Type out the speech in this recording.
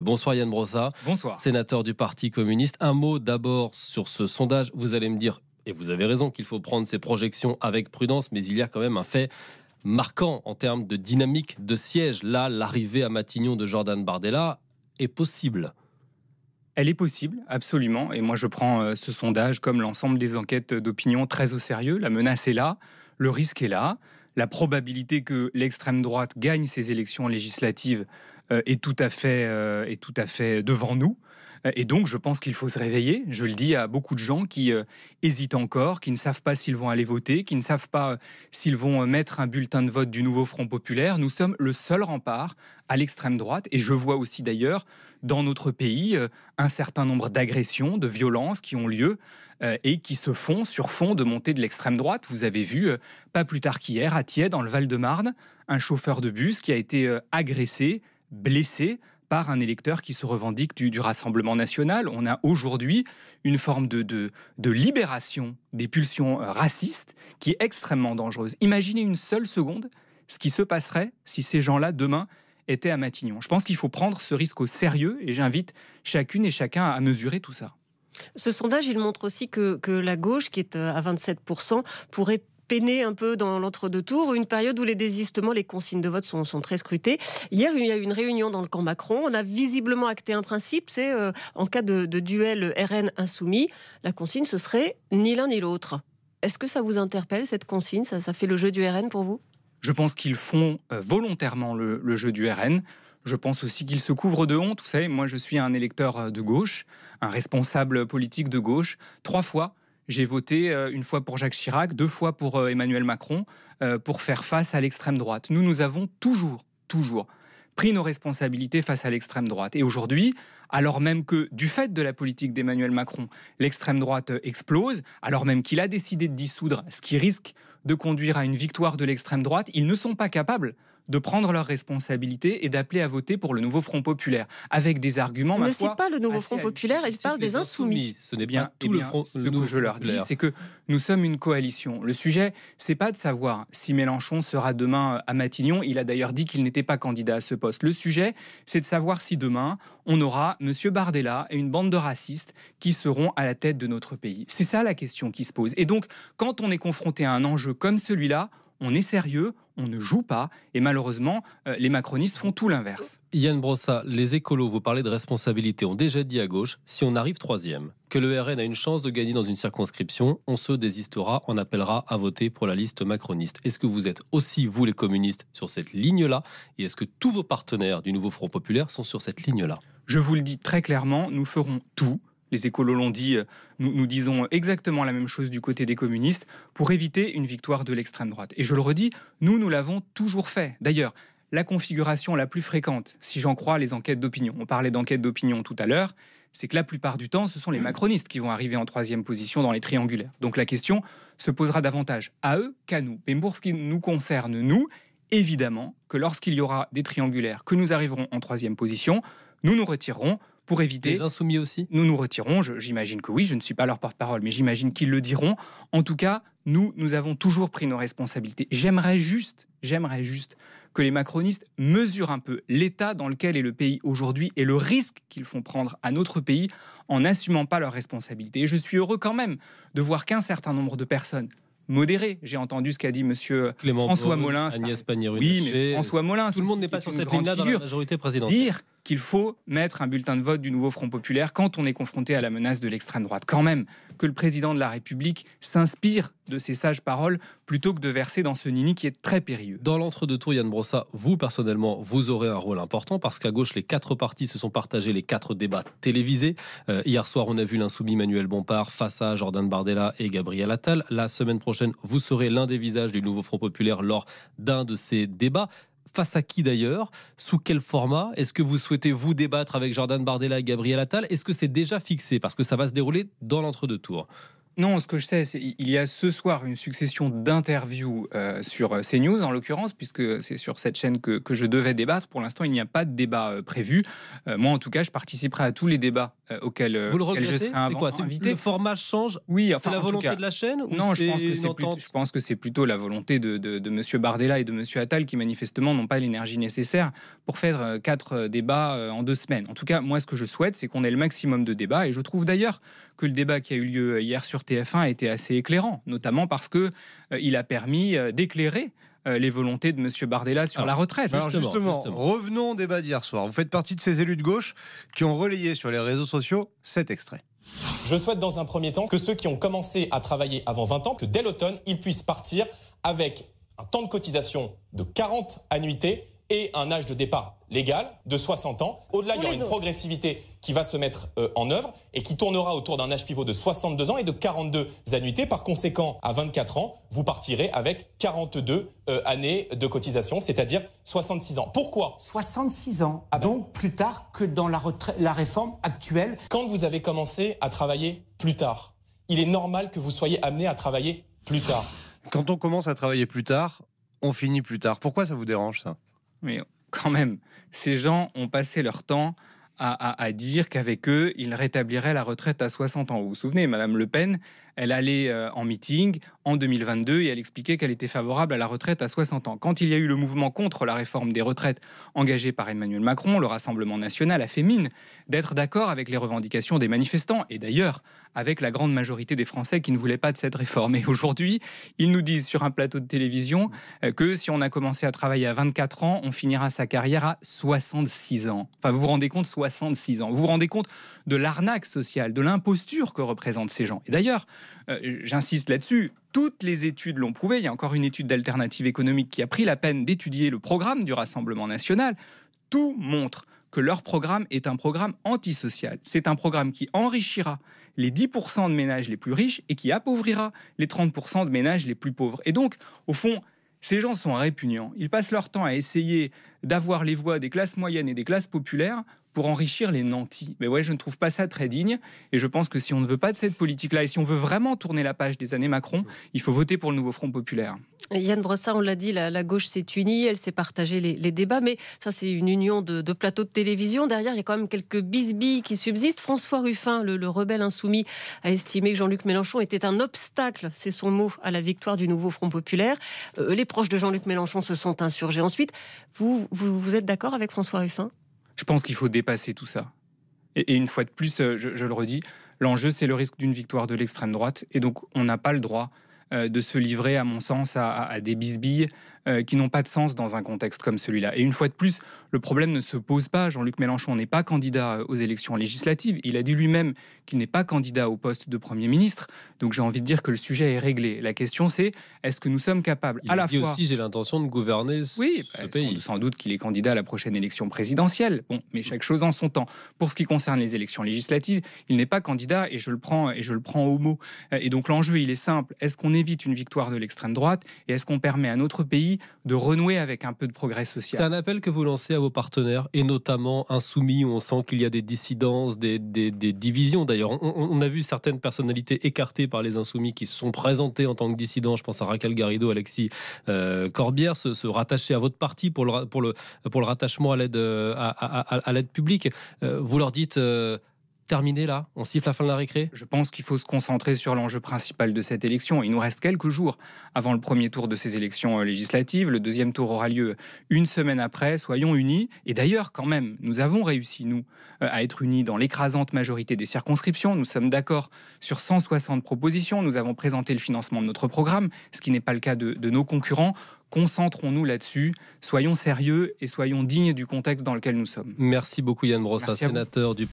Bonsoir Yann Brossa. Sénateur du Parti communiste. Un mot d'abord sur ce sondage. Vous allez me dire, et vous avez raison, qu'il faut prendre ces projections avec prudence, mais il y a quand même un fait marquant en termes de dynamique de siège. Là, l'arrivée à Matignon de Jordan Bardella est possible. Elle est possible, absolument. Et moi, je prends euh, ce sondage, comme l'ensemble des enquêtes d'opinion, très au sérieux. La menace est là, le risque est là la probabilité que l'extrême droite gagne ces élections législatives euh, est tout à fait, euh, est tout à fait devant nous. Et donc, je pense qu'il faut se réveiller. Je le dis à beaucoup de gens qui euh, hésitent encore, qui ne savent pas s'ils vont aller voter, qui ne savent pas euh, s'ils vont euh, mettre un bulletin de vote du nouveau Front populaire. Nous sommes le seul rempart à l'extrême droite. Et je vois aussi d'ailleurs dans notre pays un certain nombre d'agressions, de violences qui ont lieu et qui se font sur fond de montée de l'extrême droite. Vous avez vu, pas plus tard qu'hier, à Thiers, dans le Val-de-Marne, un chauffeur de bus qui a été agressé, blessé par un électeur qui se revendique du, Rassemblement national. On a aujourd'hui une forme de, libération des pulsions euh, racistes qui est extrêmement dangereuse. Imaginez une seule seconde ce qui se passerait si ces gens-là, demain, étaient à Matignon. Je pense qu'il faut prendre ce risque au sérieux et j'invite chacune et chacun à mesurer tout ça. Ce sondage, il montre aussi que, que la gauche, qui est euh, à 27%, pourrait peiné un peu dans l'entre-deux-tours, une période où les désistements, les consignes de vote sont, très scrutées. Hier, il y a eu une réunion dans le camp Macron. On a visiblement acté un principe, c'est euh, en cas de, duel RN insoumis, la consigne, ce serait ni l'un ni l'autre. Est-ce que ça vous interpelle, cette consigne ça, fait le jeu du RN pour vous Je pense qu'ils font euh, volontairement le, jeu du RN. Je pense aussi qu'ils se couvrent de honte. Vous savez, moi, je suis un électeur euh, de gauche, un responsable politique de gauche. Trois fois, j'ai voté euh, une fois pour Jacques Chirac, deux fois pour euh, Emmanuel Macron, euh, pour faire face à l'extrême droite. Nous, nous avons toujours, toujours pris nos responsabilités face à l'extrême droite. Et aujourd'hui, alors même que du fait de la politique d'Emmanuel Macron, l'extrême droite explose, alors même qu'il a décidé de dissoudre ce qui risque de conduire à une victoire de l'extrême droite, ils ne sont pas capables de prendre leurs responsabilités et d'appeler à voter pour le nouveau Front populaire, avec des arguments. Ne cite pas le nouveau Front populaire, il parle des insoumis. Ce n'est bien tout le eh Front. Ce que je leur dis, c'est que nous sommes une coalition. Le sujet, c'est pas de savoir si Mélenchon sera demain euh, à Matignon. Il a d'ailleurs dit qu'il n'était pas candidat à ce poste. Le sujet, c'est de savoir si demain on aura M. Bardella et une bande de racistes qui seront à la tête de notre pays. C'est ça la question qui se pose. Et donc, quand on est confronté à un enjeu comme celui-là, on est sérieux, on ne joue pas, et malheureusement, euh, les macronistes font tout l'inverse. Yann Brossa, les écolos, vous parlez de responsabilité, ont déjà dit à gauche, si on arrive troisième, que le RN a une chance de gagner dans une circonscription, on se désistera, on appellera à voter pour la liste macroniste. Est-ce que vous êtes aussi, vous les communistes, sur cette ligne-là, et est-ce que tous vos partenaires du nouveau Front Populaire sont sur cette ligne-là Je vous le dis très clairement, nous ferons tout les écolos l'ont dit, euh, nous, disons exactement la même chose du côté des communistes, pour éviter une victoire de l'extrême droite. Et je le redis, nous, nous l'avons toujours fait. D'ailleurs, la configuration la plus fréquente, si j'en crois les enquêtes d'opinion, on parlait d'enquêtes d'opinion tout à l'heure, c'est que la plupart du temps, ce sont les macronistes qui vont arriver en troisième position dans les triangulaires. Donc la question se posera davantage à eux qu'à nous. Mais pour ce qui nous concerne, nous, évidemment que lorsqu'il y aura des triangulaires, que nous arriverons en troisième position, nous nous retirerons pour éviter. Les insoumis aussi Nous nous retirons, j'imagine que oui, je ne suis pas leur porte-parole, mais j'imagine qu'ils le diront. En tout cas, nous, nous avons toujours pris nos responsabilités. J'aimerais juste, j'aimerais juste que les macronistes mesurent un peu l'état dans lequel est le pays aujourd'hui et le risque qu'ils font prendre à notre pays en n'assumant pas leurs responsabilités. je suis heureux quand même de voir qu'un certain nombre de personnes modérées, j'ai entendu ce qu'a dit monsieur François Molins, Agnès oui, François Molins, tout le monde n'est pas sur cette ligne-là dans majorité présidentielle. Dire qu'il faut mettre un bulletin de vote du nouveau Front populaire quand on est confronté à la menace de l'extrême droite. Quand même, que le président de la République s'inspire de ces sages paroles plutôt que de verser dans ce nini qui est très périlleux. Dans l'entre-deux-tours, Yann Brossa, vous personnellement, vous aurez un rôle important parce qu'à gauche, les quatre partis se sont partagés les quatre débats télévisés. Euh, hier soir, on a vu l'insoumis Manuel Bompard face à Jordan Bardella et Gabriel Attal. La semaine prochaine, vous serez l'un des visages du nouveau Front populaire lors d'un de ces débats. Face à qui d'ailleurs Sous quel format Est-ce que vous souhaitez vous débattre avec Jordan Bardella et Gabriel Attal Est-ce que c'est déjà fixé Parce que ça va se dérouler dans l'entre-deux tours. Non, ce que je sais, c'est qu'il y a ce soir une succession d'interviews euh, sur euh, CNews, en l'occurrence, puisque c'est sur cette chaîne que, je devais débattre. Pour l'instant, il n'y a pas de débat euh, prévu. moi, en tout cas, je participerai à tous les débats auxquels, Vous le je serai quoi, invité. Le format change Oui, enfin, c'est la volonté de la chaîne Non, je pense, que c'est plutôt, la volonté de, de, M. Bardella et de M. Attal qui, manifestement, n'ont pas l'énergie nécessaire pour faire quatre débats en deux semaines. En tout cas, moi, ce que je souhaite, c'est qu'on ait le maximum de débats. Et je trouve d'ailleurs que le débat qui a eu lieu hier sur TF1 a été assez éclairant, notamment parce que euh, il a permis euh, d'éclairer euh, les volontés de M. Bardella sur la retraite. justement. revenons au débat d'hier soir. Vous faites partie de ces élus de gauche qui ont relayé sur les réseaux sociaux cet extrait. Je souhaite dans un premier temps que ceux qui ont commencé à travailler avant 20 ans, que dès l'automne, ils puissent partir avec un temps de cotisation de 40 annuités et un âge de départ Légal de 60 ans. Au-delà, il y aura une progressivité qui va se mettre euh, en œuvre et qui tournera autour d'un âge pivot de 62 ans et de 42 annuités. Par conséquent, à 24 ans, vous partirez avec 42 euh, années de cotisation, c'est-à-dire 66 ans. Pourquoi 66 ans. Ah ben. Donc plus tard que dans la, la réforme actuelle. Quand vous avez commencé à travailler plus tard, il est normal que vous soyez amené à travailler plus tard. Quand on commence à travailler plus tard, on finit plus tard. Pourquoi ça vous dérange ça quand même, ces gens ont passé leur temps à, dire qu'avec eux, ils rétabliraient la retraite à 60 ans. Vous vous souvenez, Madame Le Pen, elle allait euh, en meeting en 2022 et elle expliquait qu'elle était favorable à la retraite à 60 ans. Quand il y a eu le mouvement contre la réforme des retraites engagé par Emmanuel Macron, le Rassemblement national a fait mine d'être d'accord avec les revendications des manifestants et d'ailleurs avec la grande majorité des Français qui ne voulaient pas de cette réforme. Et aujourd'hui, ils nous disent sur un plateau de télévision euh, que si on a commencé à travailler à 24 ans, on finira sa carrière à 66 ans. Enfin, vous vous rendez compte, 66 ans. Vous vous rendez compte de l'arnaque sociale, de l'imposture que représentent ces gens. Et d'ailleurs, euh, j'insiste là-dessus, toutes les études l'ont prouvé. Il y a encore une étude d'alternative économique qui a pris la peine d'étudier le programme du Rassemblement national. Tout montre que leur programme est un programme antisocial. C'est un programme qui enrichira les 10% de ménages les plus riches et qui appauvrira les 30% de ménages les plus pauvres. Et donc, au fond, ces gens sont répugnants. Ils passent leur temps à essayer d'avoir les voix des classes moyennes et des classes populaires pour enrichir les nantis. Mais ouais, je ne trouve pas ça très digne. Et je pense que si on ne veut pas de cette politique-là, et si on veut vraiment tourner la page des années Macron, il faut voter pour le nouveau Front populaire. Yann Brossard, on l'a dit, la, gauche s'est unie, elle s'est partagée les, débats, mais ça c'est une union de, plateaux de télévision. Derrière, il y a quand même quelques bisbilles qui subsistent. François Ruffin, le, rebelle insoumis, a estimé que Jean-Luc Mélenchon était un obstacle, c'est son mot, à la victoire du nouveau Front populaire. Euh, les proches de Jean-Luc Mélenchon se sont insurgés ensuite. vous, vous êtes d'accord avec François Ruffin je pense qu'il faut dépasser tout ça. Et, une fois de plus, euh, je, le redis, l'enjeu, c'est le risque d'une victoire de l'extrême droite. Et donc, on n'a pas le droit euh, de se livrer, à mon sens, à des bisbilles euh, qui n'ont pas de sens dans un contexte comme celui-là. Et une fois de plus, le problème ne se pose pas. Jean-Luc Mélenchon n'est pas candidat euh, aux élections législatives. Il a dit lui-même qu'il n'est pas candidat au poste de Premier ministre. Donc j'ai envie de dire que le sujet est réglé. La question c'est est-ce que nous sommes capables à la dit aussi j'ai l'intention de gouverner ce, bah, pays. Sans, sans doute qu'il est candidat à la prochaine élection présidentielle. Bon, mais chaque chose en son temps. Pour ce qui concerne les élections législatives, il n'est pas candidat et je le prends et je le prends au mot. Euh, et donc l'enjeu il est simple. Est-ce qu'on évite une victoire de l'extrême droite et est-ce qu'on permet à notre pays de renouer avec un peu de progrès social. C'est un appel que vous lancez à vos partenaires, et notamment Insoumis, où on sent qu'il y a des dissidences, des, des, divisions d'ailleurs. On, a vu certaines personnalités écartées par les Insoumis qui se sont présentées en tant que dissidents, je pense à Raquel Garrido, Alexis euh, Corbière, se, rattacher à votre parti pour le, pour le, pour le rattachement à l'aide euh, à, à, publique. Euh, vous leur dites terminé là On siffle la fin de la récré Je pense qu'il faut se concentrer sur l'enjeu principal de cette élection. Il nous reste quelques jours avant le premier tour de ces élections euh, législatives. Le deuxième tour aura lieu une semaine après. Soyons unis. Et d'ailleurs, quand même, nous avons réussi, nous, euh, à être unis dans l'écrasante majorité des circonscriptions. Nous sommes d'accord sur 160 propositions. Nous avons présenté le financement de notre programme, ce qui n'est pas le cas de, nos concurrents concentrons-nous là-dessus, soyons sérieux et soyons dignes du contexte dans lequel nous sommes. Merci beaucoup Yann Brossa, sénateur du